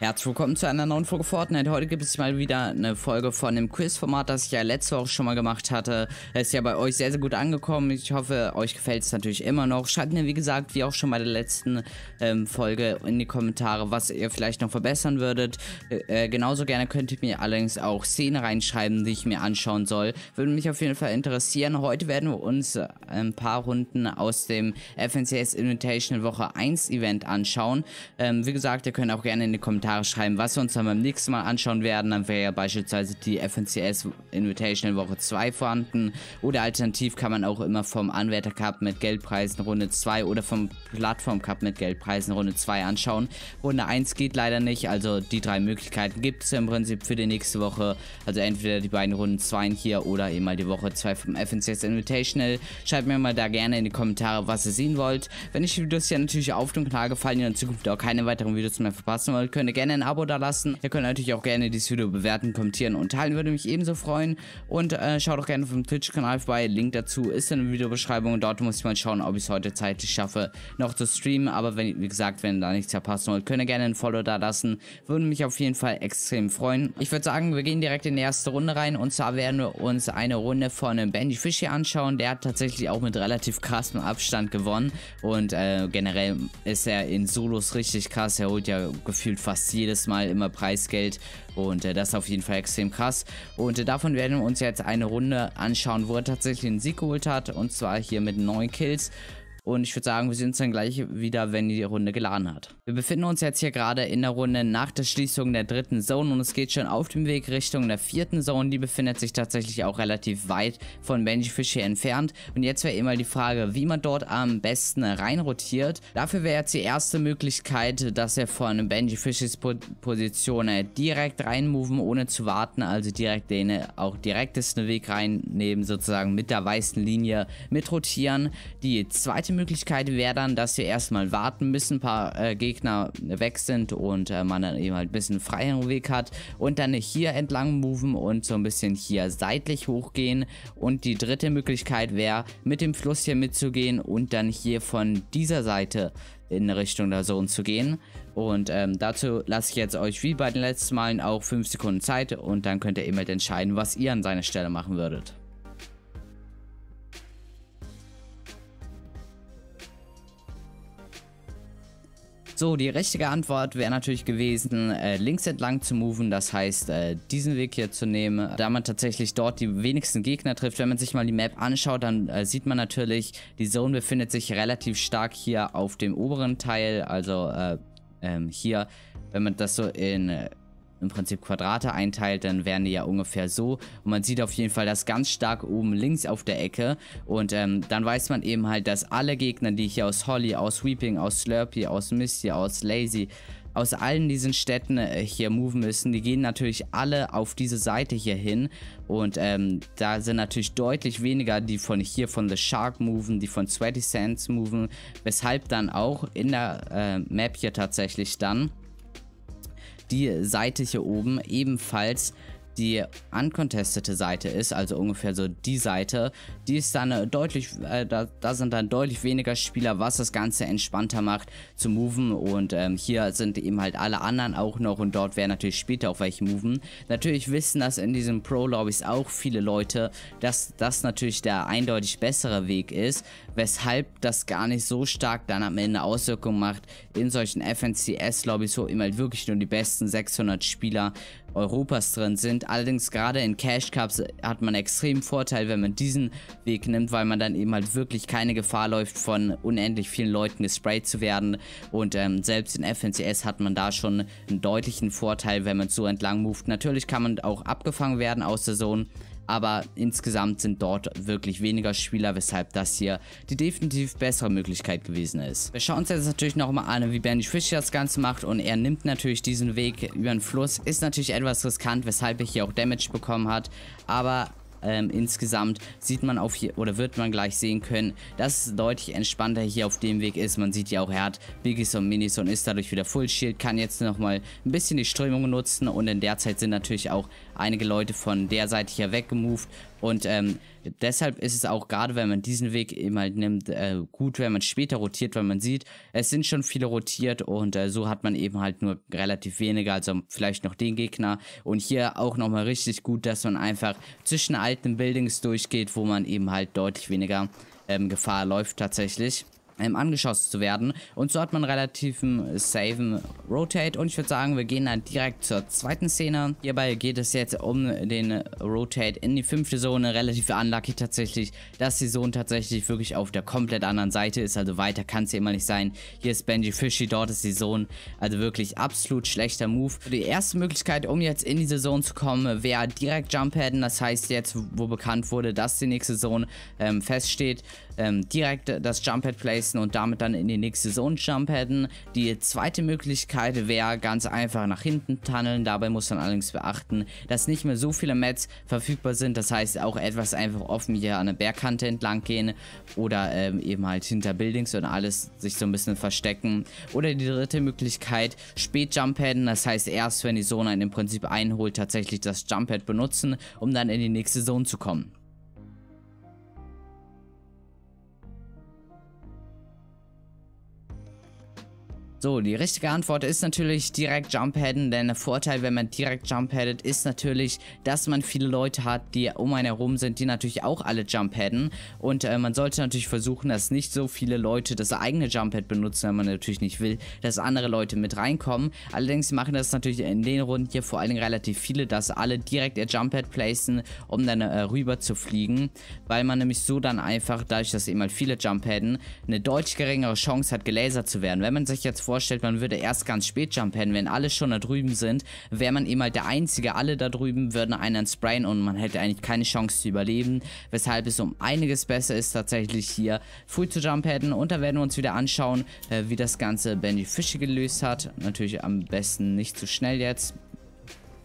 Herzlich willkommen zu einer neuen Folge Fortnite. Heute gibt es mal wieder eine Folge von dem Quiz-Format, das ich ja letzte Woche schon mal gemacht hatte. Das ist ja bei euch sehr, sehr gut angekommen. Ich hoffe, euch gefällt es natürlich immer noch. Schreibt mir, wie gesagt, wie auch schon bei der letzten ähm, Folge in die Kommentare, was ihr vielleicht noch verbessern würdet. Äh, äh genauso gerne könnt ihr mir allerdings auch Szenen reinschreiben, die ich mir anschauen soll. Würde mich auf jeden Fall interessieren. Heute werden wir uns äh, ein paar Runden aus dem FNCS Invitational Woche 1 Event anschauen. Ähm, wie gesagt, ihr könnt auch gerne in die Kommentare Kommentare schreiben, was wir uns dann beim nächsten Mal anschauen werden. Dann wäre ja beispielsweise die FNCS Invitational Woche 2 vorhanden. Oder alternativ kann man auch immer vom Anwärter Cup mit Geldpreisen Runde 2 oder vom Plattform Cup mit Geldpreisen Runde 2 anschauen. Runde 1 geht leider nicht, also die drei Möglichkeiten gibt es im Prinzip für die nächste Woche. Also entweder die beiden Runden 2 hier oder eben mal die Woche 2 vom FNCS Invitational. Schreibt mir mal da gerne in die Kommentare, was ihr sehen wollt. Wenn euch die Videos ja natürlich auf und Kanal gefallen und in Zukunft auch keine weiteren Videos mehr verpassen wollt, könnt ihr gerne ein Abo da lassen. Ihr könnt natürlich auch gerne dieses Video bewerten, kommentieren und teilen. Würde mich ebenso freuen. Und äh, schaut auch gerne auf dem Twitch-Kanal vorbei. Link dazu ist in der Videobeschreibung. dort muss ich mal schauen, ob ich es heute zeitlich schaffe, noch zu streamen. Aber wenn, wie gesagt, wenn ihr da nichts verpassen wollt, könnt ihr gerne ein Follow da lassen. Würde mich auf jeden Fall extrem freuen. Ich würde sagen, wir gehen direkt in die erste Runde rein. Und zwar werden wir uns eine Runde von Bandy Fish hier anschauen. Der hat tatsächlich auch mit relativ krassem Abstand gewonnen. Und äh, generell ist er in Solos richtig krass. Er holt ja gefühlt fast ist jedes Mal immer Preisgeld und äh, das ist auf jeden Fall extrem krass. Und äh, davon werden wir uns jetzt eine Runde anschauen, wo er tatsächlich einen Sieg geholt hat und zwar hier mit 9 Kills. Und ich würde sagen, wir sehen uns dann gleich wieder, wenn die Runde geladen hat. Wir befinden uns jetzt hier gerade in der Runde nach der Schließung der dritten Zone und es geht schon auf dem Weg Richtung der vierten Zone. Die befindet sich tatsächlich auch relativ weit von Benji Fischer entfernt. Und jetzt wäre immer die Frage, wie man dort am besten reinrotiert. Dafür wäre jetzt die erste Möglichkeit, dass er von Benji Fischers po Position äh, direkt reinmoven, ohne zu warten. Also direkt den äh, auch direktesten Weg reinnehmen, sozusagen mit der weißen Linie mitrotieren. Die zweite Möglichkeit wäre dann, dass wir erstmal warten, bis ein paar äh, Gegner weg sind und äh, man dann eben halt ein bisschen freieren Weg hat und dann hier entlang moven und so ein bisschen hier seitlich hochgehen. Und die dritte Möglichkeit wäre, mit dem Fluss hier mitzugehen und dann hier von dieser Seite in Richtung der Zone zu gehen. Und ähm, dazu lasse ich jetzt euch wie bei den letzten Malen auch 5 Sekunden Zeit und dann könnt ihr eben halt entscheiden, was ihr an seiner Stelle machen würdet. So, die richtige Antwort wäre natürlich gewesen, äh, links entlang zu moven, das heißt, äh, diesen Weg hier zu nehmen, da man tatsächlich dort die wenigsten Gegner trifft. Wenn man sich mal die Map anschaut, dann äh, sieht man natürlich, die Zone befindet sich relativ stark hier auf dem oberen Teil, also äh, ähm, hier, wenn man das so in äh, im Prinzip Quadrate einteilt, dann wären die ja ungefähr so. Und man sieht auf jeden Fall das ganz stark oben links auf der Ecke. Und ähm, dann weiß man eben halt, dass alle Gegner, die hier aus Holly, aus Weeping, aus Slurpy, aus Misty, aus Lazy, aus allen diesen Städten äh, hier move müssen. Die gehen natürlich alle auf diese Seite hier hin. Und ähm, da sind natürlich deutlich weniger, die von hier von The Shark moven, die von Sweaty Sands moven. Weshalb dann auch in der äh, Map hier tatsächlich dann die Seite hier oben ebenfalls die uncontestete Seite ist, also ungefähr so die Seite, die ist dann äh, deutlich, äh, da, da, sind dann deutlich weniger Spieler, was das Ganze entspannter macht zu moven und ähm, hier sind eben halt alle anderen auch noch und dort werden natürlich später auch welche moven. Natürlich wissen das in diesen Pro-Lobbys auch viele Leute, dass das natürlich der eindeutig bessere Weg ist, weshalb das gar nicht so stark dann am Ende Auswirkungen macht in solchen FNCS-Lobbys, wo eben halt wirklich nur die besten 600 Spieler Europas drin sind. Allerdings gerade in Cash Cups hat man extrem Vorteil, wenn man diesen Weg nimmt, weil man dann eben halt wirklich keine Gefahr läuft, von unendlich vielen Leuten gesprayt zu werden. Und ähm, selbst in FNCS hat man da schon einen deutlichen Vorteil, wenn man so entlang moved. Natürlich kann man auch abgefangen werden aus der Zone, aber insgesamt sind dort wirklich weniger Spieler, weshalb das hier die definitiv bessere Möglichkeit gewesen ist. Wir schauen uns jetzt natürlich nochmal an, wie Benny Fischer das Ganze macht und er nimmt natürlich diesen Weg über den Fluss, ist natürlich etwas riskant, weshalb er hier auch Damage bekommen hat, aber ähm, insgesamt sieht man auf hier oder wird man gleich sehen können, dass es deutlich entspannter hier auf dem Weg ist. Man sieht ja auch, er hat Biggies und Minis und ist dadurch wieder Full Shield, kann jetzt nochmal ein bisschen die Strömung nutzen und in der Zeit sind natürlich auch einige Leute von der Seite hier weggemoved. Und ähm, deshalb ist es auch gerade, wenn man diesen Weg eben halt nimmt, äh, gut, wenn man später rotiert, weil man sieht, es sind schon viele rotiert und äh, so hat man eben halt nur relativ wenige, also vielleicht noch den Gegner. Und hier auch nochmal richtig gut, dass man einfach zwischen alten Buildings durchgeht, wo man eben halt deutlich weniger ähm, Gefahr läuft tatsächlich ähm, angeschossen zu werden. Und so hat man relativ einen saven Rotate. Und ich würde sagen, wir gehen dann direkt zur zweiten Szene. Hierbei geht es jetzt um den Rotate in die fünfte Zone. Relativ unlucky tatsächlich, dass die Zone tatsächlich wirklich auf der komplett anderen Seite ist. Also weiter kann es hier immer nicht sein. Hier ist Benji Fishy, dort ist die Zone. Also wirklich absolut schlechter Move. Die erste Möglichkeit, um jetzt in diese Zone zu kommen, wäre direkt Jump Hadden. Das heißt jetzt, wo bekannt wurde, dass die nächste Zone ähm, feststeht, ähm, direkt das jump placen und damit dann in die nächste Zone jumpheaden. Die zweite Möglichkeit wäre ganz einfach nach hinten tunneln. Dabei muss man allerdings beachten, dass nicht mehr so viele Mats verfügbar sind. Das heißt auch etwas einfach offen hier an der Bergkante entlang gehen oder ähm, eben halt hinter Buildings und alles sich so ein bisschen verstecken. Oder die dritte Möglichkeit, spät jumpheaden. Das heißt erst, wenn die Zone einen im Prinzip einholt, tatsächlich das jump benutzen, um dann in die nächste Zone zu kommen. So, die richtige Antwort ist natürlich direkt Jumpheaden, denn der Vorteil, wenn man direkt Jumpheadet, ist natürlich, dass man viele Leute hat, die um einen herum sind, die natürlich auch alle Jumpheaden. Und äh, man sollte natürlich versuchen, dass nicht so viele Leute das eigene Jumphead benutzen, wenn man natürlich nicht will, dass andere Leute mit reinkommen. Allerdings machen das natürlich in den Runden hier vor allen Dingen relativ viele, dass alle direkt ihr Jumphead placen, um dann äh, rüber zu fliegen, weil man nämlich so dann einfach, dadurch, dass eben halt viele Jumpheaden, eine deutlich geringere Chance hat, gelasert zu werden. Wenn man sich jetzt vor vorstellt, man würde erst ganz spät jumpen, wenn alle schon da drüben sind, wäre man eben halt der Einzige. Alle da drüben würden einen sprayen und man hätte eigentlich keine Chance zu überleben. Weshalb es um einiges besser ist, tatsächlich hier früh zu jumpen. Und da werden wir uns wieder anschauen, äh, wie das Ganze Benny Fische gelöst hat. Natürlich am besten nicht zu schnell jetzt.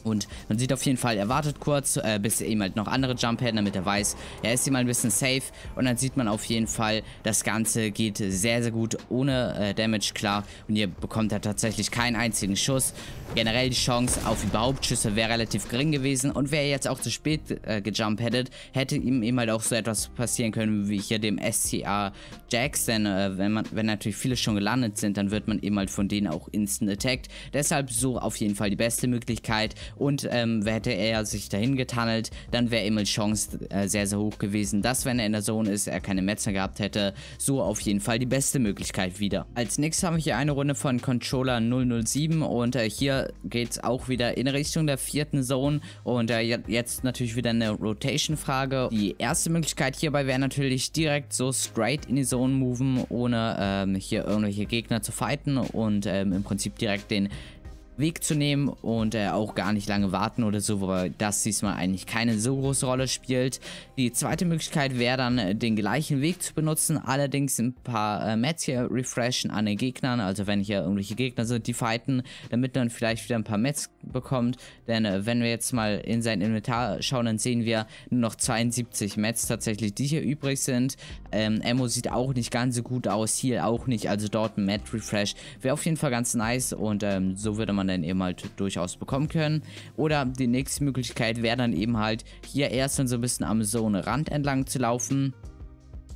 Und man sieht auf jeden Fall, er wartet kurz, äh, bis eben halt noch andere Jump hätten, damit er weiß, er ist hier mal ein bisschen safe. Und dann sieht man auf jeden Fall, das Ganze geht sehr, sehr gut ohne äh, Damage, klar. Und hier bekommt er tatsächlich keinen einzigen Schuss. Generell die Chance auf überhaupt Schüsse wäre relativ gering gewesen. Und wäre er jetzt auch zu spät äh, gejump hättet, hätte ihm eben halt auch so etwas passieren können, wie hier dem SCA Jax. Denn äh, wenn, man, wenn natürlich viele schon gelandet sind, dann wird man eben halt von denen auch instant attacked. Deshalb so auf jeden Fall die beste Möglichkeit. Und ähm, hätte er sich dahin getunnelt, dann wäre Emil Chance äh, sehr, sehr hoch gewesen, dass, wenn er in der Zone ist, er keine Metzner gehabt hätte. So auf jeden Fall die beste Möglichkeit wieder. Als nächstes haben wir hier eine Runde von Controller 007 und äh, hier geht es auch wieder in Richtung der vierten Zone. Und äh, jetzt natürlich wieder eine Rotation-Frage. Die erste Möglichkeit hierbei wäre natürlich direkt so straight in die Zone moven, ohne ähm, hier irgendwelche Gegner zu fighten und ähm, im Prinzip direkt den Weg zu nehmen und äh, auch gar nicht lange warten oder so, wobei das diesmal eigentlich keine so große Rolle spielt. Die zweite Möglichkeit wäre dann, äh, den gleichen Weg zu benutzen, allerdings ein paar äh, Mats hier refreshen an den Gegnern, also wenn hier irgendwelche Gegner sind, die fighten, damit man vielleicht wieder ein paar Mats bekommt, denn äh, wenn wir jetzt mal in sein Inventar schauen, dann sehen wir nur noch 72 Mats tatsächlich, die hier übrig sind. Ähm, Ammo sieht auch nicht ganz so gut aus, hier auch nicht, also dort ein Mat Refresh wäre auf jeden Fall ganz nice und ähm, so würde man dann eben halt durchaus bekommen können. Oder die nächste Möglichkeit wäre dann eben halt hier erst dann so ein bisschen am Zone-Rand entlang zu laufen.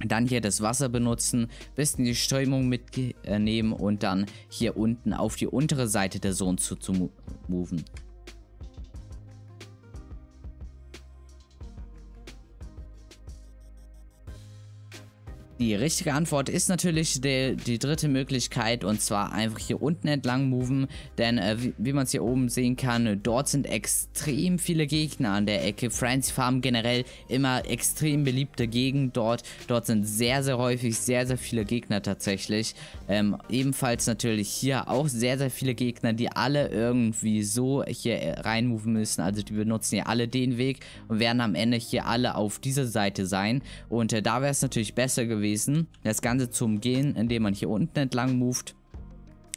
Dann hier das Wasser benutzen, bisschen die Strömung mitnehmen äh, und dann hier unten auf die untere Seite der Zone zu, zu moven. Die richtige Antwort ist natürlich die, die dritte Möglichkeit und zwar einfach hier unten entlang moven, denn äh, wie, wie man es hier oben sehen kann, dort sind extrem viele Gegner an der Ecke. Friends Farm generell immer extrem beliebte Gegend dort. Dort sind sehr, sehr häufig sehr, sehr viele Gegner tatsächlich. Ähm, ebenfalls natürlich hier auch sehr, sehr viele Gegner, die alle irgendwie so hier äh, rein moven müssen. Also die benutzen hier alle den Weg und werden am Ende hier alle auf dieser Seite sein. Und äh, da wäre es natürlich besser gewesen, gewesen. Das Ganze zu umgehen, indem man hier unten entlang moved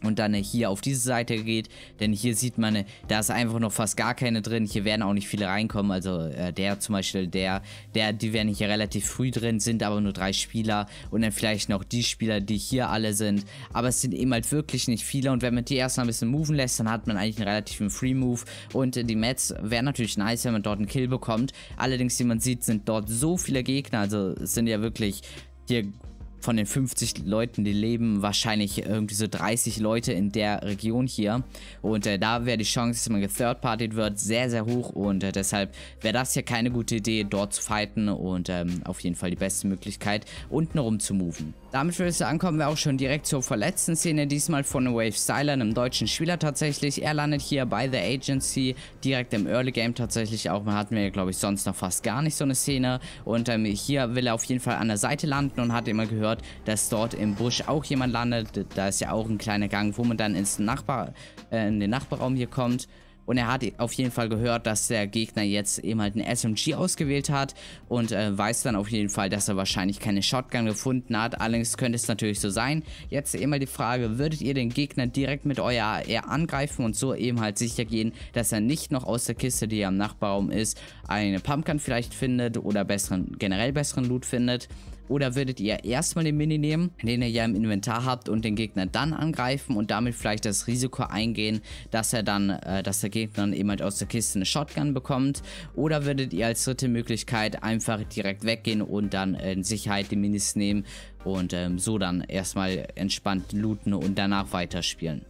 und dann hier auf diese Seite geht. Denn hier sieht man, da ist einfach noch fast gar keine drin. Hier werden auch nicht viele reinkommen. Also äh, der zum Beispiel, der, der, die werden hier relativ früh drin, sind aber nur drei Spieler. Und dann vielleicht noch die Spieler, die hier alle sind. Aber es sind eben halt wirklich nicht viele. Und wenn man die erstmal ein bisschen moven lässt, dann hat man eigentlich einen relativen Free-Move. Und äh, die Mats wären natürlich nice, wenn man dort einen Kill bekommt. Allerdings, wie man sieht, sind dort so viele Gegner. Also es sind ja wirklich те von den 50 Leuten, die leben, wahrscheinlich irgendwie so 30 Leute in der Region hier. Und äh, da wäre die Chance, dass man gethird-partied wird, sehr, sehr hoch. Und äh, deshalb wäre das hier keine gute Idee, dort zu fighten. Und ähm, auf jeden Fall die beste Möglichkeit, unten rum zu moven. Damit würde ich sagen, kommen wir auch schon direkt zur verletzten Szene. Diesmal von Wave Styler, einem deutschen Spieler tatsächlich. Er landet hier bei The Agency, direkt im Early Game tatsächlich auch. Man hatten wir, glaube ich, sonst noch fast gar nicht so eine Szene. Und ähm, hier will er auf jeden Fall an der Seite landen und hat immer gehört, hört, dass dort im Busch auch jemand landet. Da ist ja auch ein kleiner Gang, wo man dann ins Nachbar, äh, in den Nachbarraum hier kommt. Und er hat auf jeden Fall gehört, dass der Gegner jetzt eben halt ein SMG ausgewählt hat und äh, weiß dann auf jeden Fall, dass er wahrscheinlich keine Shotgun gefunden hat. Allerdings könnte es natürlich so sein. Jetzt eben mal die Frage, würdet ihr den Gegner direkt mit euer AR angreifen und so eben halt sicher gehen, dass er nicht noch aus der Kiste, die am Nachbarraum ist, eine Pumpgun vielleicht findet oder besseren, generell besseren Loot findet? Oder würdet ihr erstmal den Mini nehmen, den ihr ja im Inventar habt und den Gegner dann angreifen und damit vielleicht das Risiko eingehen, dass er dann, äh, dass der Gegner dann eben halt aus der Kiste eine Shotgun bekommt? Oder würdet ihr als dritte Möglichkeit einfach direkt weggehen und dann äh, in Sicherheit die Minis nehmen und ähm, so dann erstmal entspannt looten und danach weiterspielen?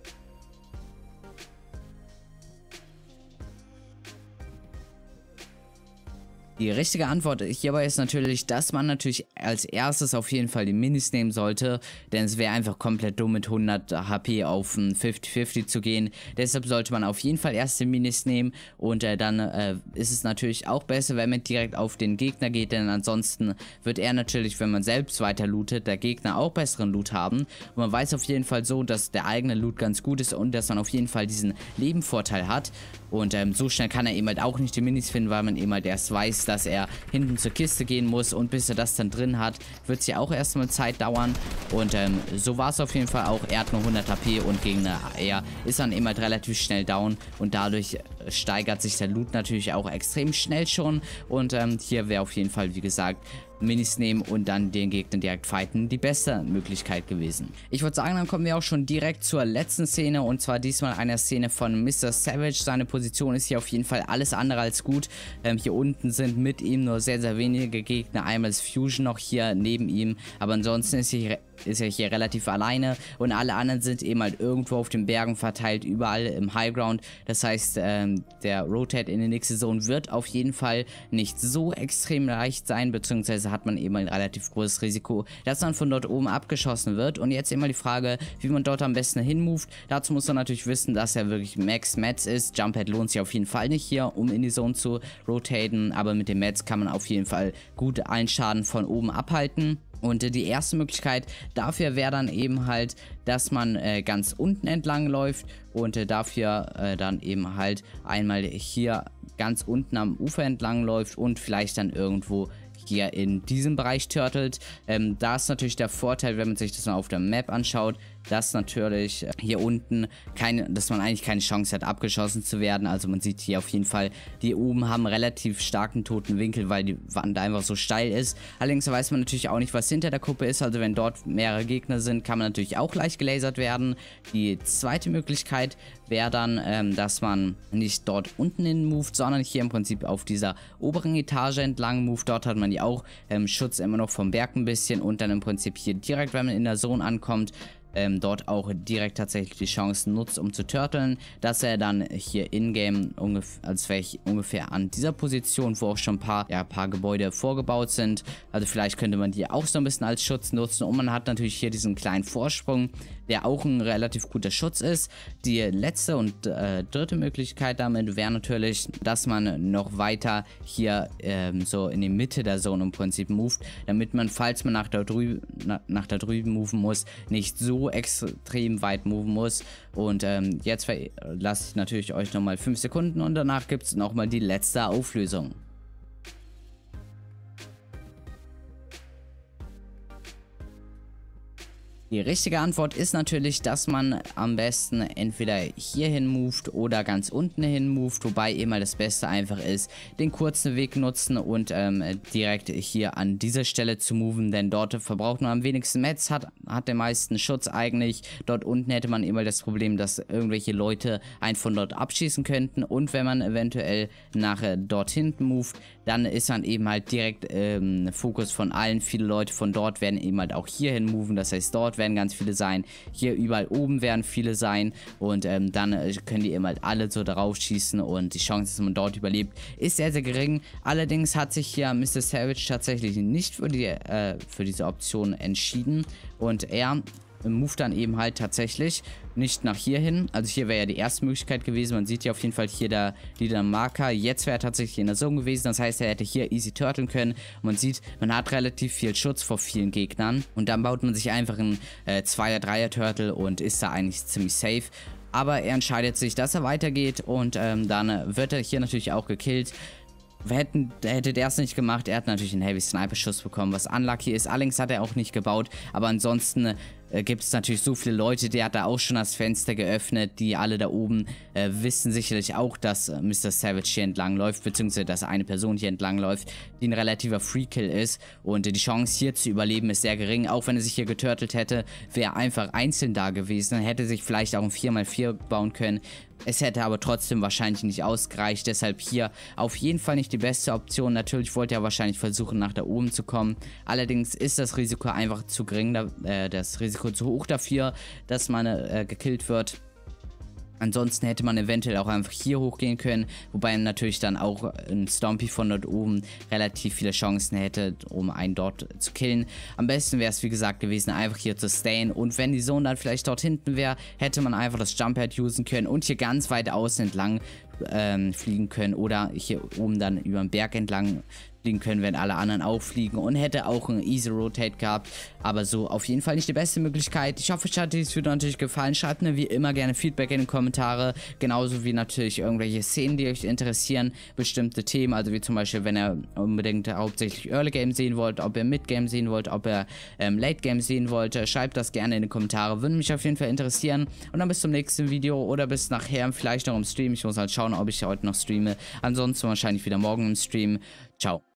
Die richtige Antwort hierbei ist natürlich, dass man natürlich als erstes auf jeden Fall die Minis nehmen sollte, denn es wäre einfach komplett dumm mit 100 HP auf ein 50-50 zu gehen. Deshalb sollte man auf jeden Fall erst die Minis nehmen und äh, dann äh, ist es natürlich auch besser, wenn man direkt auf den Gegner geht, denn ansonsten wird er natürlich, wenn man selbst weiter lootet, der Gegner auch besseren Loot haben. Und man weiß auf jeden Fall so, dass der eigene Loot ganz gut ist und dass man auf jeden Fall diesen Lebenvorteil hat. Und ähm, so schnell kann er eben halt auch nicht die Minis finden, weil man eben halt erst weiß, dass er hinten zur Kiste gehen muss und bis er das dann drin hat, wird es ja auch erstmal Zeit dauern und ähm, so war es auf jeden Fall auch. Er hat nur 100 HP und gegen eine, äh, er ist dann eben halt relativ schnell down und dadurch äh, steigert sich der Loot natürlich auch extrem schnell schon und ähm, hier wäre auf jeden Fall, wie gesagt, Minis nehmen und dann den Gegner direkt fighten, die beste Möglichkeit gewesen. Ich würde sagen, dann kommen wir auch schon direkt zur letzten Szene und zwar diesmal einer Szene von Mr. Savage. Seine Position ist hier auf jeden Fall alles andere als gut. Ähm, hier unten sind mit ihm nur sehr, sehr wenige Gegner. Einmal ist Fusion noch hier neben ihm, aber ansonsten ist, hier, ist er hier relativ alleine und alle anderen sind eben halt irgendwo auf den Bergen verteilt, überall im Highground. Das heißt, ähm, der Rotate in der nächsten Saison wird auf jeden Fall nicht so extrem leicht sein, beziehungsweise beziehungsweise hat man eben ein relativ großes Risiko, dass man von dort oben abgeschossen wird. Und jetzt immer die Frage, wie man dort am besten hinmoved. Dazu muss man natürlich wissen, dass er wirklich Max Mats ist. Jumphead lohnt sich auf jeden Fall nicht hier, um in die Zone zu rotaten, aber mit dem Mats kann man auf jeden Fall gut einen Schaden von oben abhalten. Und äh, die erste Möglichkeit dafür wäre dann eben halt, dass man äh, ganz unten entlang läuft und äh, dafür äh, dann eben halt einmal hier ganz unten am Ufer entlang läuft und vielleicht dann irgendwo hier in diesem Bereich turtelt. Ähm, da ist natürlich der Vorteil, wenn man sich das mal auf der Map anschaut, dass natürlich äh, hier unten, keine, dass man eigentlich keine Chance hat, abgeschossen zu werden. Also man sieht hier auf jeden Fall, die oben haben relativ starken toten Winkel, weil die Wand einfach so steil ist. Allerdings weiß man natürlich auch nicht, was hinter der Kuppe ist. Also wenn dort mehrere Gegner sind, kann man natürlich auch leicht gelasert werden. Die zweite Möglichkeit wäre dann, ähm, dass man nicht dort unten hin moved, sondern hier im Prinzip auf dieser oberen Etage entlang moved. Dort hat man ja auch ähm, Schutz immer noch vom Berg ein bisschen und dann im Prinzip hier direkt, wenn man in der Zone ankommt, ähm, dort auch direkt tatsächlich die Chance nutzt, um zu turteln, dass er dann hier in-game als wäre ich ungefähr an dieser Position, wo auch schon ein paar, ja, paar Gebäude vorgebaut sind. Also vielleicht könnte man die auch so ein bisschen als Schutz nutzen und man hat natürlich hier diesen kleinen Vorsprung, der auch ein relativ guter Schutz ist. Die letzte und äh, dritte Möglichkeit damit wäre natürlich, dass man noch weiter hier ähm, so in die Mitte der Zone im Prinzip moved, damit man, falls man nach da drüben, na, nach da drüben moven muss, nicht so extrem weit moven muss. Und ähm, jetzt lasse ich natürlich euch nochmal 5 Sekunden und danach gibt es nochmal die letzte Auflösung. Die richtige Antwort ist natürlich, dass man am besten entweder hier hin moved oder ganz unten hin moved, wobei immer das Beste einfach ist, den kurzen Weg nutzen und ähm, direkt hier an dieser Stelle zu moven, denn dort verbraucht man am wenigsten Metz, hat, hat den meisten Schutz eigentlich. Dort unten hätte man immer das Problem, dass irgendwelche Leute einen von dort abschießen könnten und wenn man eventuell nach äh, dort hinten moved, dann ist man eben halt direkt ähm, Fokus von allen. Viele Leute von dort werden eben halt auch hier hin moven, das heißt dort werden werden ganz viele sein. Hier überall oben werden viele sein. Und ähm, dann äh, können die eben halt alle so drauf schießen. Und die Chance, dass man dort überlebt, ist sehr, sehr gering. Allerdings hat sich hier Mr. Savage tatsächlich nicht für, die, äh, für diese Option entschieden. Und er äh, Move dann eben halt tatsächlich nicht nach hier hin. Also hier wäre ja die erste Möglichkeit gewesen. Man sieht ja auf jeden Fall hier da der Marker. Jetzt wäre er tatsächlich in der Zone gewesen. Das heißt, er hätte hier easy turteln können. Man sieht, man hat relativ viel Schutz vor vielen Gegnern. Und dann baut man sich einfach einen äh, 2er, 3er Turtle und ist da eigentlich ziemlich safe aber er entscheidet sich, dass er weitergeht und ähm, dann wird er hier natürlich auch gekillt. Hätten, hätte der es nicht gemacht, er hat natürlich einen Heavy Sniper Schuss bekommen, was unlucky ist. Allerdings hat er auch nicht gebaut, aber ansonsten äh, gibt es natürlich so viele Leute, der hat da auch schon das Fenster geöffnet, die alle da oben äh, wissen sicherlich auch, dass äh, Mr. Savage hier entlang läuft, beziehungsweise dass eine Person hier entlang läuft, die ein relativer Freekill ist und äh, die Chance hier zu überleben ist sehr gering, auch wenn er sich hier getörtelt hätte, wäre einfach einzeln da gewesen, hätte sich vielleicht auch ein 4x4 bauen können, es hätte aber trotzdem wahrscheinlich nicht ausgereicht, deshalb hier auf jeden Fall nicht die beste Option. Natürlich wollte er wahrscheinlich versuchen, nach da oben zu kommen. Allerdings ist das Risiko einfach zu gering, äh, das Risiko Risiko zu hoch dafür, dass man äh, gekillt wird. Ansonsten hätte man eventuell auch einfach hier hochgehen können, wobei natürlich dann auch ein Stompy von dort oben relativ viele Chancen hätte, um einen dort zu killen. Am besten wäre es wie gesagt gewesen, einfach hier zu stayen und wenn die Zone dann vielleicht dort hinten wäre, hätte man einfach das Jumphead usen können und hier ganz weit außen entlang ähm, fliegen können oder hier oben dann über den Berg entlang fliegen können, wenn alle anderen auch fliegen und hätte auch ein Easy Rotate gehabt. Aber so auf jeden Fall nicht die beste Möglichkeit. Ich hoffe, euch hat dieses Video natürlich gefallen. Schreibt mir wie immer gerne Feedback in die Kommentare. Genauso wie natürlich irgendwelche Szenen, die euch interessieren. Bestimmte Themen, also wie zum Beispiel, wenn ihr unbedingt hauptsächlich Early Game sehen wollt, ob ihr Mid Game sehen wollt, ob ihr ähm, Late Game sehen wollt. Äh, schreibt das gerne in die Kommentare. Würde mich auf jeden Fall interessieren. Und dann bis zum nächsten Video oder bis nachher. Vielleicht noch im Stream. Ich muss halt schauen, ob ich heute noch streame. Ansonsten wahrscheinlich wieder morgen im Stream. Ciao.